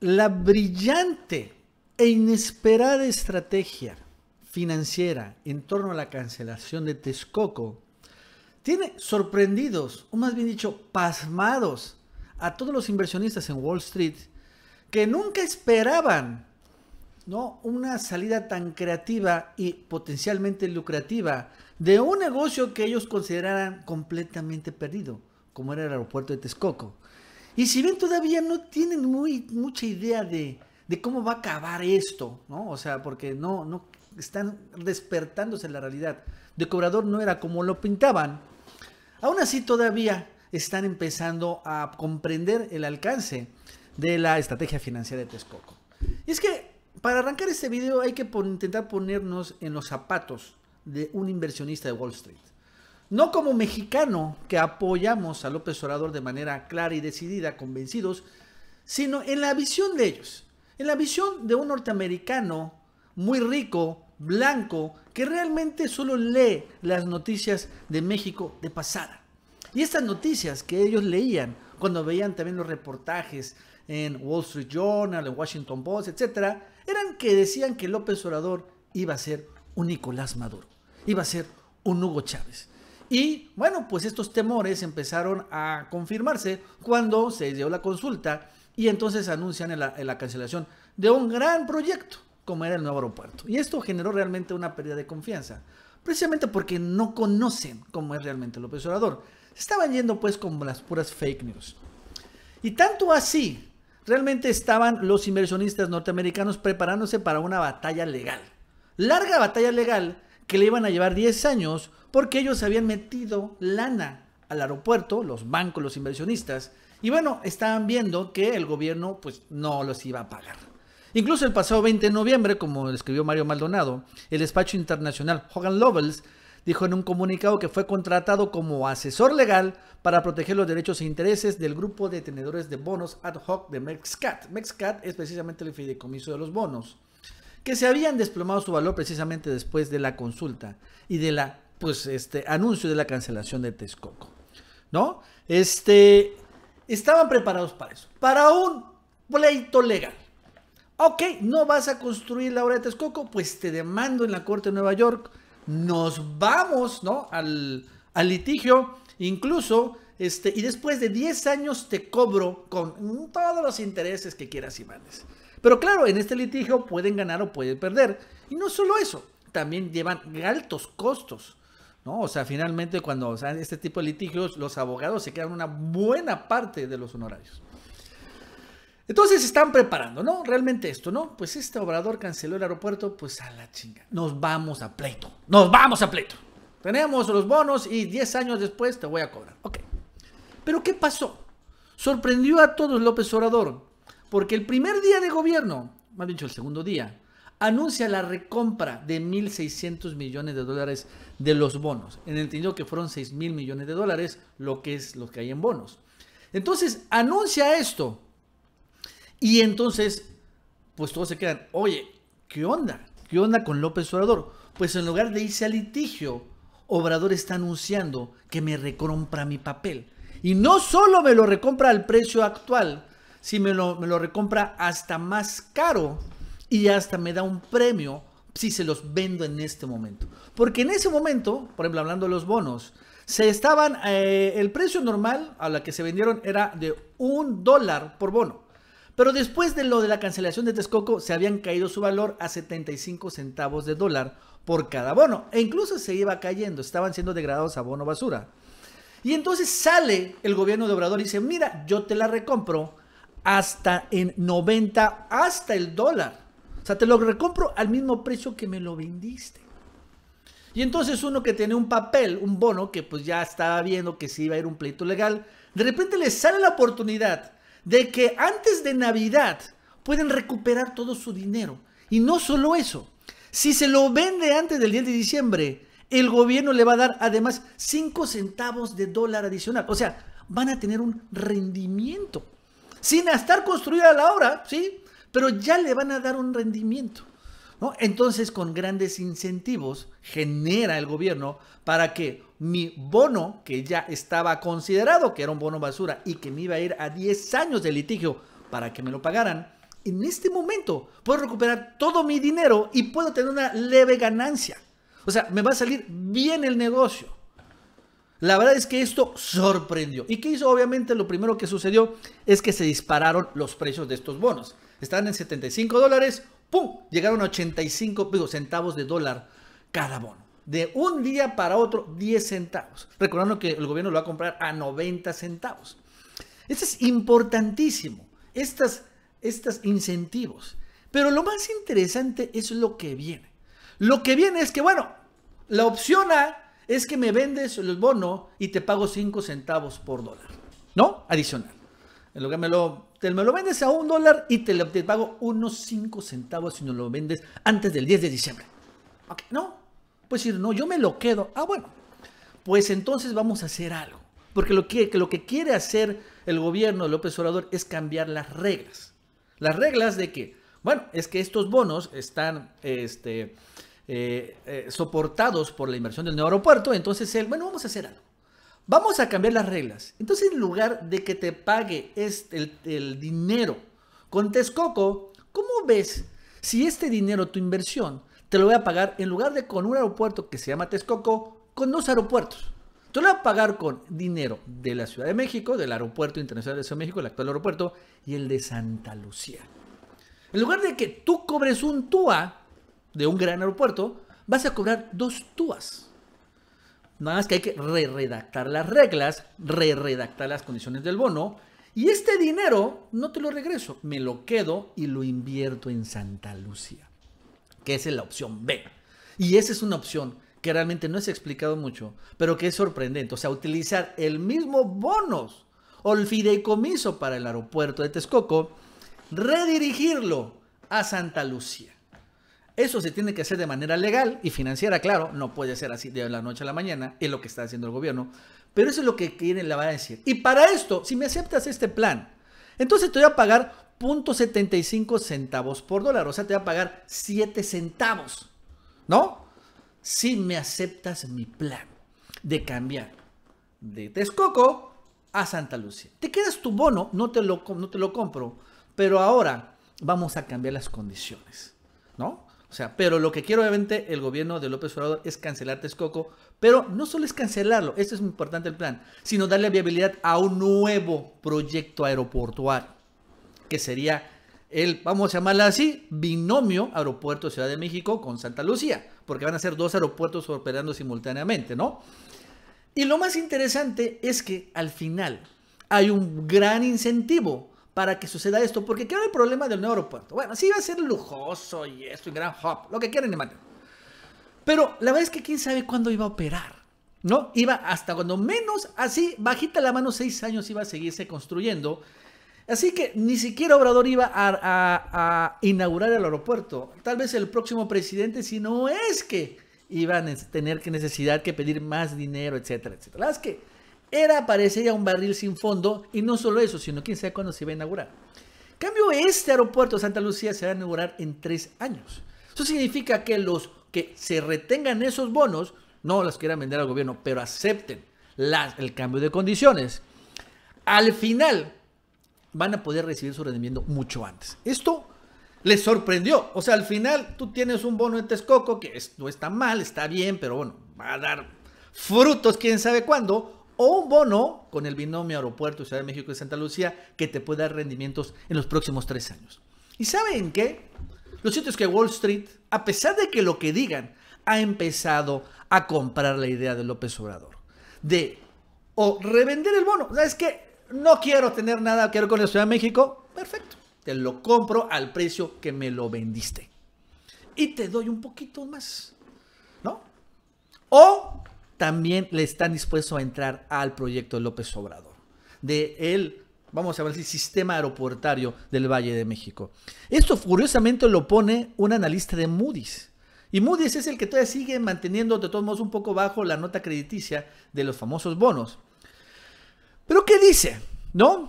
la brillante e inesperada estrategia financiera en torno a la cancelación de Texcoco tiene sorprendidos, o más bien dicho, pasmados a todos los inversionistas en Wall Street que nunca esperaban ¿no? una salida tan creativa y potencialmente lucrativa de un negocio que ellos consideraran completamente perdido, como era el aeropuerto de Texcoco. Y si bien todavía no tienen muy, mucha idea de, cómo va a acabar esto, ¿no? O sea, porque no, no están despertándose en la realidad. De cobrador no era como lo pintaban. Aún así todavía están empezando a comprender el alcance de la estrategia financiera de Texcoco. Y es que para arrancar este video hay que intentar ponernos en los zapatos de un inversionista de Wall Street. No como mexicano que apoyamos a López Obrador de manera clara y decidida, convencidos, sino en la visión de ellos, en la visión de un norteamericano muy rico, blanco, que realmente solo lee las noticias de México de pasada. Y estas noticias que ellos leían cuando veían también los reportajes en Wall Street Journal, en Washington Post, etc., eran que decían que López Obrador iba a ser un Nicolás Maduro, iba a ser un Hugo Chávez. Y bueno, pues estos temores empezaron a confirmarse cuando se dio la consulta y entonces anuncian la, cancelación de un gran proyecto como era el nuevo aeropuerto. Y esto generó realmente una pérdida de confianza, precisamente porque no conocen cómo es realmente López Obrador. Se estaban yendo pues como las puras fake news. Y tanto así, realmente estaban los inversionistas norteamericanos preparándose para una batalla legal. Larga batalla legal que le iban a llevar 10 años porque ellos habían metido lana al aeropuerto, los bancos, los inversionistas, y bueno, estaban viendo que el gobierno pues no los iba a pagar. Incluso el pasado 20 de noviembre, como escribió Mario Maldonado, el despacho internacional Hogan Lovells dijo en un comunicado que fue contratado como asesor legal para proteger los derechos e intereses del grupo de tenedores de bonos ad hoc de Mexcat. Mexcat es precisamente el fideicomiso de los bonos que se habían desplomado su valor precisamente después de la consulta y de la, pues, este anuncio de la cancelación de Texcoco. ¿No? Este, estaban preparados para eso, para un pleito legal. Ok, no vas a construir la obra de Texcoco, pues te demando en la Corte de Nueva York. Nos vamos, ¿no? Al, litigio, incluso, este, y después de 10 años te cobro con todos los intereses que quieras y mandes. Pero claro, en este litigio pueden ganar o pueden perder. Y no solo eso, también llevan altos costos. ¿no? O sea, finalmente cuando o sea, este tipo de litigios, los abogados se quedan una buena parte de los honorarios. Entonces están preparando, ¿no? Realmente esto, ¿no? Pues este obrador canceló el aeropuerto, pues a la chinga. Nos vamos a pleito. Nos vamos a pleito. Tenemos los bonos y 10 años después te voy a cobrar. Ok. Pero ¿qué pasó? Sorprendió a todos López Obrador. Porque el primer día de gobierno, más dicho el segundo día, anuncia la recompra de 1.600 millones de dólares de los bonos, en el entendido que fueron 6.000 millones de dólares, lo que es lo que hay en bonos. Entonces, anuncia esto. Y entonces, pues todos se quedan, oye, ¿qué onda? ¿Qué onda con López Obrador? Pues en lugar de irse a litigio, Obrador está anunciando que me recompra mi papel. Y no solo me lo recompra al precio actual, si me lo, recompra hasta más caro y hasta me da un premio si se los vendo en este momento. Porque en ese momento, por ejemplo, hablando de los bonos, se estaban, eh, el precio normal a la que se vendieron era de un dólar por bono. Pero después de lo de la cancelación de Texcoco, se habían caído su valor a 75 centavos de dólar por cada bono. E incluso se iba cayendo, estaban siendo degradados a bono basura. Y entonces sale el gobierno de Obrador y dice, mira, yo te la recompro hasta en 90, hasta el dólar. O sea, te lo recompro al mismo precio que me lo vendiste. Y entonces uno que tiene un papel, un bono, que pues ya estaba viendo que sí iba a ir un pleito legal, de repente le sale la oportunidad de que antes de Navidad pueden recuperar todo su dinero. Y no solo eso, si se lo vende antes del 10 de diciembre, el gobierno le va a dar además 5 centavos de dólar adicional. O sea, van a tener un rendimiento sin estar construida la obra, ¿sí? Pero ya le van a dar un rendimiento. ¿no? Entonces, con grandes incentivos, genera el gobierno para que mi bono, que ya estaba considerado que era un bono basura y que me iba a ir a 10 años de litigio para que me lo pagaran, en este momento puedo recuperar todo mi dinero y puedo tener una leve ganancia. O sea, me va a salir bien el negocio. La verdad es que esto sorprendió. ¿Y qué hizo? Obviamente lo primero que sucedió es que se dispararon los precios de estos bonos. Estaban en 75 dólares, ¡pum! Llegaron a 85 centavos de dólar cada bono. De un día para otro, 10 centavos. Recordando que el gobierno lo va a comprar a 90 centavos. Esto es importantísimo. Estas, estos incentivos. Pero lo más interesante es lo que viene. Lo que viene es que, bueno, la opción A es que me vendes el bono y te pago 5 centavos por dólar, ¿no? Adicional. En lugar me lo, te me lo vendes a un dólar y te, pago unos 5 centavos si no lo vendes antes del 10 de diciembre. no, Pues decir, no, yo me lo quedo. Ah, bueno, pues entonces vamos a hacer algo. Porque lo que, lo que quiere hacer el gobierno de López Obrador es cambiar las reglas. Las reglas de que, bueno, es que estos bonos están, este, eh, eh, soportados por la inversión del nuevo aeropuerto, entonces él, bueno, vamos a hacer algo. Vamos a cambiar las reglas. Entonces, en lugar de que te pague este, el, dinero con Texcoco, ¿cómo ves si este dinero, tu inversión, te lo voy a pagar en lugar de con un aeropuerto que se llama Texcoco, con dos aeropuertos? Te lo voy a pagar con dinero de la Ciudad de México, del Aeropuerto Internacional de Ciudad de México, el actual aeropuerto, y el de Santa Lucía. En lugar de que tú cobres un TUA, de un gran aeropuerto, vas a cobrar dos TUAs. Nada más que hay que re-redactar las reglas, re-redactar las condiciones del bono. Y este dinero no te lo regreso, me lo quedo y lo invierto en Santa Lucía, que esa es la opción B. Y esa es una opción que realmente no es explicado mucho, pero que es sorprendente. O sea, utilizar el mismo bonos o el fideicomiso para el aeropuerto de Texcoco, redirigirlo a Santa Lucía. Eso se tiene que hacer de manera legal y financiera, claro, no puede ser así de la noche a la mañana, es lo que está haciendo el gobierno, pero eso es lo que quieren, la va a decir. Y para esto, si me aceptas este plan, entonces te voy a pagar 0.75 centavos por dólar, o sea, te voy a pagar 7 centavos, ¿no? Si me aceptas mi plan de cambiar de Texcoco a Santa Lucía. Te quedas tu bono, no te lo, no te lo compro, pero ahora vamos a cambiar las condiciones, ¿no? O sea, pero lo que quiere obviamente el gobierno de López Obrador es cancelar Texcoco, pero no solo es cancelarlo, esto es muy importante el plan, sino darle viabilidad a un nuevo proyecto aeroportuario, que sería el, vamos a llamarla así, binomio Aeropuerto Ciudad de México con Santa Lucía, porque van a ser dos aeropuertos operando simultáneamente, ¿no? Y lo más interesante es que al final hay un gran incentivo para que suceda esto, porque ¿qué era el problema del nuevo aeropuerto? Bueno, sí iba a ser lujoso y esto, y gran hop, lo que quieran y Pero la verdad es que quién sabe cuándo iba a operar, ¿no? Iba hasta cuando menos, así, bajita la mano, seis años iba a seguirse construyendo. Así que ni siquiera Obrador iba a, inaugurar el aeropuerto. Tal vez el próximo presidente, si no es que iban a tener que necesidad que pedir más dinero, etcétera, etcétera. La que era parecería un barril sin fondo y no solo eso, sino quién sabe cuándo se va a inaugurar. Cambio, este aeropuerto de Santa Lucía se va a inaugurar en tres años. Eso significa que los que se retengan esos bonos, no los quieran vender al gobierno, pero acepten el cambio de condiciones, al final van a poder recibir su rendimiento mucho antes. Esto les sorprendió. O sea, al final tú tienes un bono en Texcoco que no está mal, está bien, pero bueno, va a dar frutos quién sabe cuándo o un bono con el binomio Aeropuerto Ciudad de México y Santa Lucía que te puede dar rendimientos en los próximos tres años. ¿Y saben qué? Lo cierto es que Wall Street, a pesar de que lo que digan, ha empezado a comprar la idea de López Obrador. De o revender el bono. ¿Sabes qué? No quiero tener nada que ver con la Ciudad de México. Perfecto. Te lo compro al precio que me lo vendiste. Y te doy un poquito más. ¿No? O también le están dispuestos a entrar al proyecto López Obrador, de él, vamos a el sistema aeroportuario del Valle de México. Esto curiosamente lo pone un analista de Moody's. Y Moody's es el que todavía sigue manteniendo de todos modos un poco bajo la nota crediticia de los famosos bonos. Pero ¿qué dice? ¿No?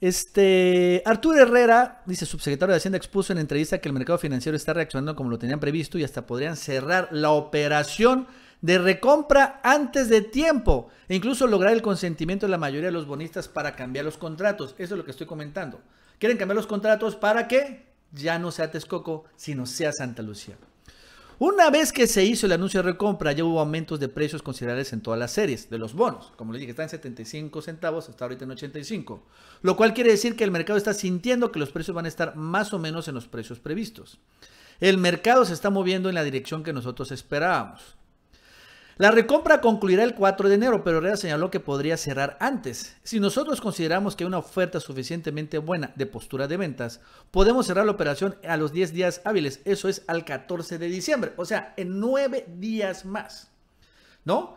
Este, Arturo Herrera, dice, subsecretario de Hacienda, expuso en entrevista que el mercado financiero está reaccionando como lo tenían previsto y hasta podrían cerrar la operación de recompra antes de tiempo e incluso lograr el consentimiento de la mayoría de los bonistas para cambiar los contratos. Eso es lo que estoy comentando. Quieren cambiar los contratos para que ya no sea Texcoco, sino sea Santa Lucía. Una vez que se hizo el anuncio de recompra, ya hubo aumentos de precios considerables en todas las series de los bonos. Como les dije, están en 75 centavos, hasta ahorita en 85. Lo cual quiere decir que el mercado está sintiendo que los precios van a estar más o menos en los precios previstos. El mercado se está moviendo en la dirección que nosotros esperábamos. La recompra concluirá el 4 de enero, pero Herrera señaló que podría cerrar antes. Si nosotros consideramos que hay una oferta suficientemente buena de postura de ventas, podemos cerrar la operación a los 10 días hábiles. Eso es al 14 de diciembre, o sea, en 9 días más. ¿No?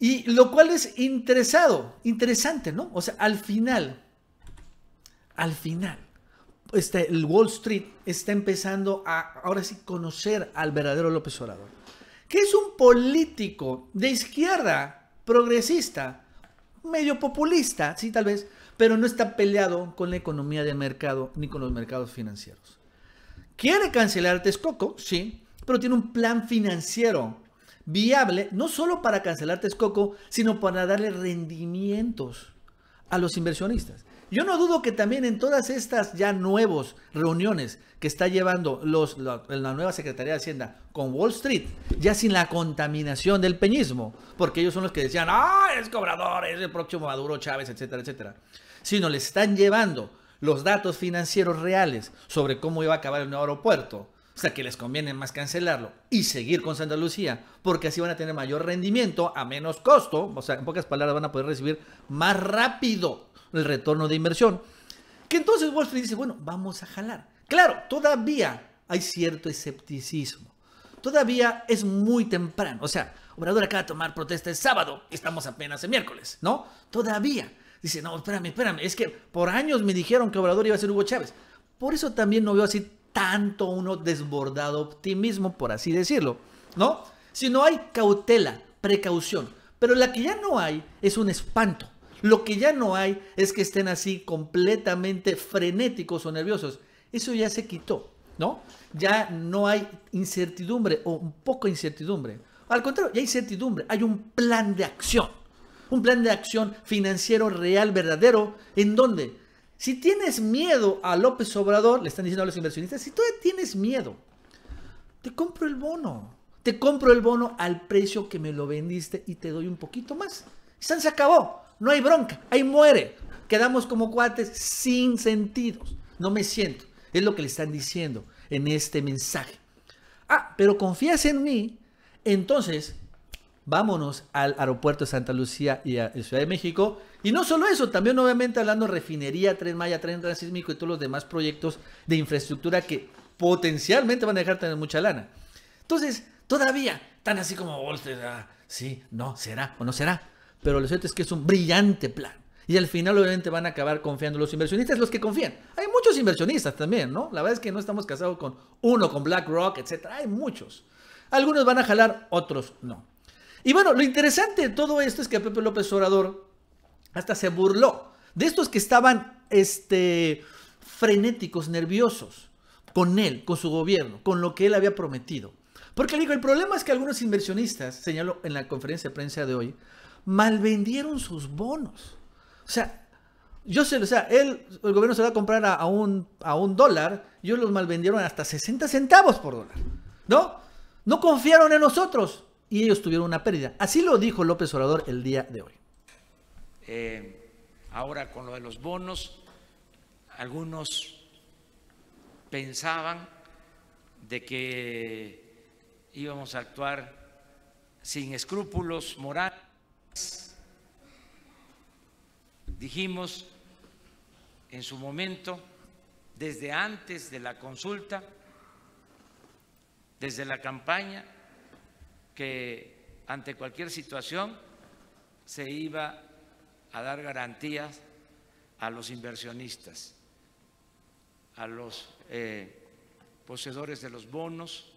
Y lo cual es interesado, interesante, ¿no? O sea, al final, al final, este, el Wall Street está empezando a ahora sí conocer al verdadero López Obrador que es un político de izquierda, progresista, medio populista, sí, tal vez, pero no está peleado con la economía de mercado ni con los mercados financieros. Quiere cancelar Texcoco, sí, pero tiene un plan financiero viable, no solo para cancelar Texcoco, sino para darle rendimientos a los inversionistas. Yo no dudo que también en todas estas ya nuevas reuniones que está llevando los, la, la, nueva Secretaría de Hacienda con Wall Street, ya sin la contaminación del peñismo, porque ellos son los que decían, ah, es cobrador, es el próximo Maduro Chávez, etcétera, etcétera, sino le están llevando los datos financieros reales sobre cómo iba a acabar el nuevo aeropuerto, o sea, que les conviene más cancelarlo y seguir con Santa Lucía, porque así van a tener mayor rendimiento a menos costo. O sea, en pocas palabras, van a poder recibir más rápido el retorno de inversión. Que entonces Wall Street dice, bueno, vamos a jalar. Claro, todavía hay cierto escepticismo. Todavía es muy temprano. O sea, Obrador acaba de tomar protesta el sábado. Estamos apenas en miércoles, ¿no? Todavía. Dice, no, espérame, espérame. Es que por años me dijeron que Obrador iba a ser Hugo Chávez. Por eso también no veo así tanto uno desbordado optimismo, por así decirlo, ¿no? Si no hay cautela, precaución. Pero la que ya no hay es un espanto. Lo que ya no hay es que estén así completamente frenéticos o nerviosos. Eso ya se quitó, ¿no? Ya no hay incertidumbre o un poco incertidumbre. Al contrario, ya hay incertidumbre, hay un plan de acción. Un plan de acción financiero real, verdadero, en donde si tienes miedo a López Obrador, le están diciendo a los inversionistas, si tú tienes miedo, te compro el bono. Te compro el bono al precio que me lo vendiste y te doy un poquito más. San se acabó. No hay bronca. Ahí muere. Quedamos como cuates sin sentidos. No me siento. Es lo que le están diciendo en este mensaje. Ah, pero confías en mí. Entonces, vámonos al aeropuerto de Santa Lucía y a Ciudad de México y no solo eso, también obviamente hablando refinería, tren Maya, tren transísmico y todos los demás proyectos de infraestructura que potencialmente van a dejar tener mucha lana. Entonces, todavía, tan así como Volter, oh, sí, no, será o no será. Pero lo cierto es que es un brillante plan. Y al final obviamente van a acabar confiando los inversionistas, los que confían. Hay muchos inversionistas también, ¿no? La verdad es que no estamos casados con uno, con BlackRock, etc. Hay muchos. Algunos van a jalar, otros no. Y bueno, lo interesante de todo esto es que a Pepe López Obrador hasta se burló de estos que estaban este, frenéticos, nerviosos con él, con su gobierno, con lo que él había prometido. Porque digo, el problema es que algunos inversionistas, señaló en la conferencia de prensa de hoy, malvendieron sus bonos. O sea, yo sé, o sea, el gobierno se va a comprar a, un, a un dólar, ellos los malvendieron hasta 60 centavos por dólar, ¿no? No confiaron en nosotros y ellos tuvieron una pérdida. Así lo dijo López Obrador el día de hoy. Eh, ahora con lo de los bonos, algunos pensaban de que íbamos a actuar sin escrúpulos morales. Dijimos en su momento, desde antes de la consulta, desde la campaña, que ante cualquier situación se iba a dar garantías a los inversionistas, a los eh, poseedores de los bonos,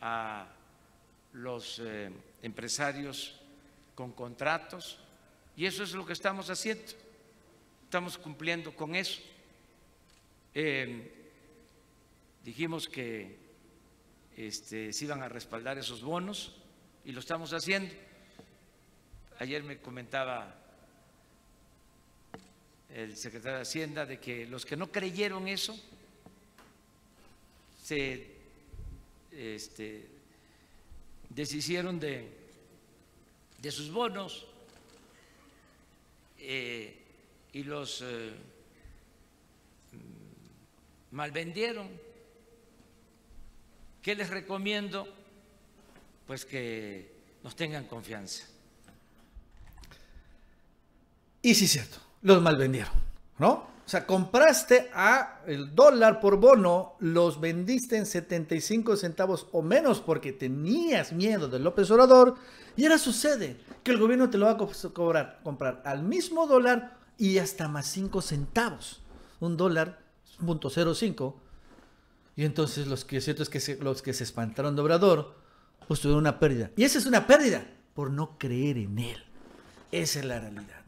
a los eh, empresarios con contratos, y eso es lo que estamos haciendo. Estamos cumpliendo con eso. Eh, dijimos que este, se iban a respaldar esos bonos y lo estamos haciendo. Ayer me comentaba el secretario de Hacienda de que los que no creyeron eso se este, deshicieron de, de, sus bonos eh, y los eh, mm, malvendieron. ¿Qué les recomiendo? Pues que nos tengan confianza. Y sí, cierto los malvendieron, ¿no? O sea, compraste a el dólar por bono, los vendiste en 75 centavos o menos porque tenías miedo de López Obrador y ahora sucede que el gobierno te lo va a cobrar, comprar al mismo dólar y hasta más 5 centavos, un dólar punto .05 y entonces los que cierto es que los que se espantaron de Obrador pues tuvieron una pérdida. Y esa es una pérdida por no creer en él. Esa es la realidad,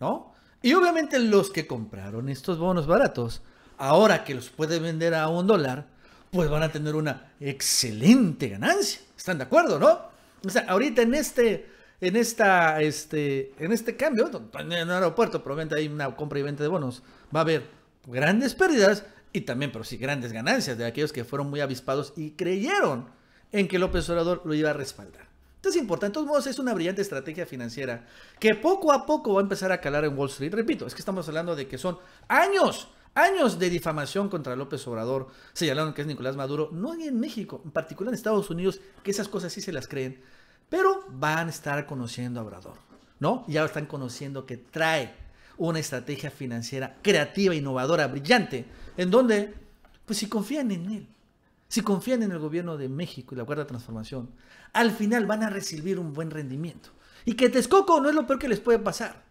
¿no? Y obviamente los que compraron estos bonos baratos, ahora que los puede vender a un dólar, pues van a tener una excelente ganancia. ¿Están de acuerdo, no? O sea, ahorita en este, en esta, este, en este cambio, en el aeropuerto, probablemente hay una compra y venta de bonos, va a haber grandes pérdidas y también, pero sí, grandes ganancias de aquellos que fueron muy avispados y creyeron en que López Obrador lo iba a respaldar es importante. De todos modos, es una brillante estrategia financiera que poco a poco va a empezar a calar en Wall Street. Repito, es que estamos hablando de que son años años de difamación contra López Obrador, señalaron que es Nicolás Maduro, no hay en México, en particular en Estados Unidos, que esas cosas sí se las creen, pero van a estar conociendo a Obrador, ¿no? Ya están conociendo que trae una estrategia financiera creativa, innovadora, brillante, en donde, pues si confían en él, si confían en el gobierno de México y la cuarta transformación, al final van a recibir un buen rendimiento. Y que Texcoco no es lo peor que les puede pasar,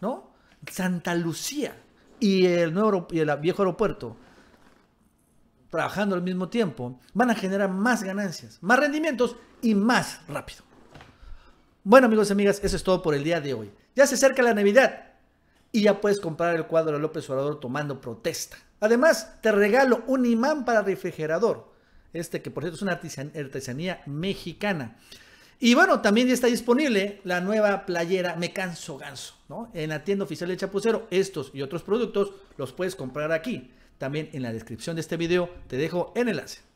¿no? Santa Lucía y el, nuevo, y el viejo aeropuerto, trabajando al mismo tiempo, van a generar más ganancias, más rendimientos y más rápido. Bueno, amigos y amigas, eso es todo por el día de hoy. Ya se acerca la Navidad y ya puedes comprar el cuadro de López Obrador tomando protesta. Además, te regalo un imán para refrigerador este que por cierto es una artesanía mexicana. Y bueno, también está disponible la nueva playera Me Canso Ganso, ¿no? En la tienda oficial de Chapucero, estos y otros productos los puedes comprar aquí. También en la descripción de este video te dejo el enlace.